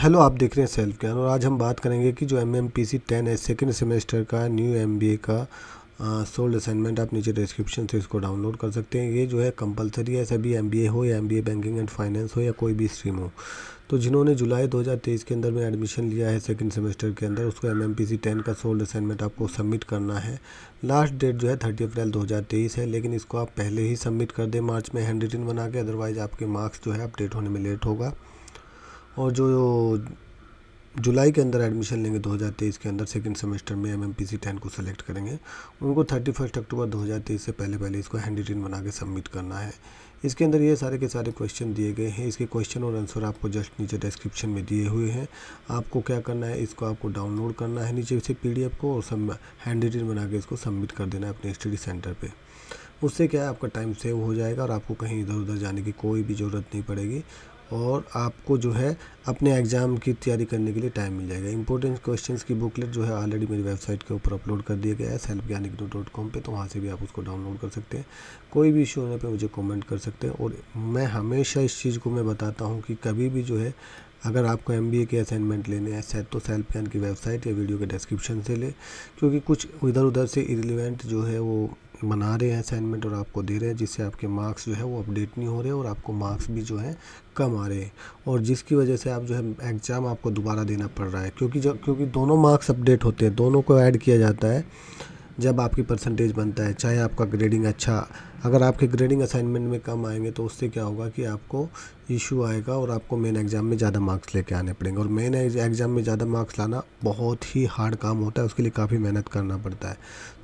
hello आप देख रहे हैं सेल्फ कैन और आज हम बात करेंगे कि जो M M P C ten है सेकेंड सेमेस्टर का न्यू एम बी ए का सोल्ड असाइनमेंट आप नीचे डिस्क्रिप्शन से इसको डाउनलोड कर सकते हैं ये जो है कंपलसरी है सभी एम बी ए हो या M B A banking and finance हो या कोई भी स्ट्रीम हो तो जिन्होंने जुलाई दो हज़ार तेईस के अंदर में एडमिशन लिया है सेकेंड सेमेस्टर के अंदर उसको M M P C ten का सोल्ड असाइनमेंट आपको सबमिट करना है लास्ट डेट जो है थर्टी अप्रैल दो हज़ार तेईस है लेकिन इसको आप पहले ही सबमिट कर दें मार्च में हैंड रिटिन बना के अदरवाइज़ आपके मार्क्स जो है अपडेट होने में लेट होगा और जो जुलाई के अंदर एडमिशन लेंगे 2023 के अंदर सेकंड सेमेस्टर में M M P C ten को सेलेक्ट करेंगे उनको थर्टी फर्स्ट अक्टूबर 2023 से पहले पहले इसको हैंड रिटिन बना के सबमिट करना है इसके अंदर ये सारे के सारे क्वेश्चन दिए गए हैं इसके क्वेश्चन और आंसर आपको जस्ट नीचे डिस्क्रिप्शन में दिए हुए हैं आपको क्या करना है इसको आपको डाउनलोड करना है नीचे से पी को और सब हैंड रिटिन बना के इसको सबमिट कर देना है अपने स्टडी सेंटर पर उससे क्या है आपका टाइम सेव हो जाएगा और आपको कहीं इधर उधर जाने की कोई भी ज़रूरत नहीं पड़ेगी और आपको जो है अपने एग्ज़ाम की तैयारी करने के लिए टाइम मिल जाएगा इंपॉर्टेंट क्वेश्चंस की बुकलेट जो है ऑलरेडी मेरी वेबसाइट के ऊपर अपलोड कर दिया गया है सेल्फ ज्ञानिक डॉट कॉम पर तो वहाँ से भी आप उसको डाउनलोड कर सकते हैं कोई भी इशू होने पर मुझे कमेंट कर सकते हैं और मैं हमेशा इस चीज़ को मैं बताता हूँ कि कभी भी जो है अगर आपको एम के असाइनमेंट लेने हैं सेट तो सेल्फ प्लान की वेबसाइट या वीडियो के डिस्क्रिप्शन से ले क्योंकि कुछ इधर उधर से इरिलीवेंट जो है वो बना रहे हैं असाइनमेंट और आपको दे रहे हैं जिससे आपके मार्क्स जो है वो अपडेट नहीं हो रहे और आपको मार्क्स भी जो है कम आ रहे हैं और जिसकी वजह से आप जो है एग्ज़ाम आपको दोबारा देना पड़ रहा है क्योंकि जब क्योंकि दोनों मार्क्स अपडेट होते हैं दोनों को ऐड किया जाता है जब आपकी परसेंटेज बनता है चाहे आपका ग्रेडिंग अच्छा अगर आपके ग्रेडिंग असाइनमेंट में कम आएंगे तो उससे क्या होगा कि आपको इशू आएगा और आपको मेन एग्ज़ाम में ज़्यादा मार्क्स लेके आने पड़ेंगे और मेन एग्ज़ाम में ज़्यादा मार्क्स लाना बहुत ही हार्ड काम होता है उसके लिए काफ़ी मेहनत करना पड़ता है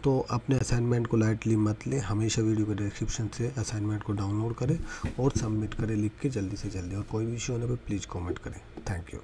तो अपने असाइनमेंट को लाइटली मत लें हमेशा वीडियो के डिस्क्रिप्शन से असाइनमेंट को डाउनलोड करें और सबमिट करें लिख के जल्दी से जल्दी और कोई भी इशू होने पर प्लीज़ कॉमेंट करें थैंक यू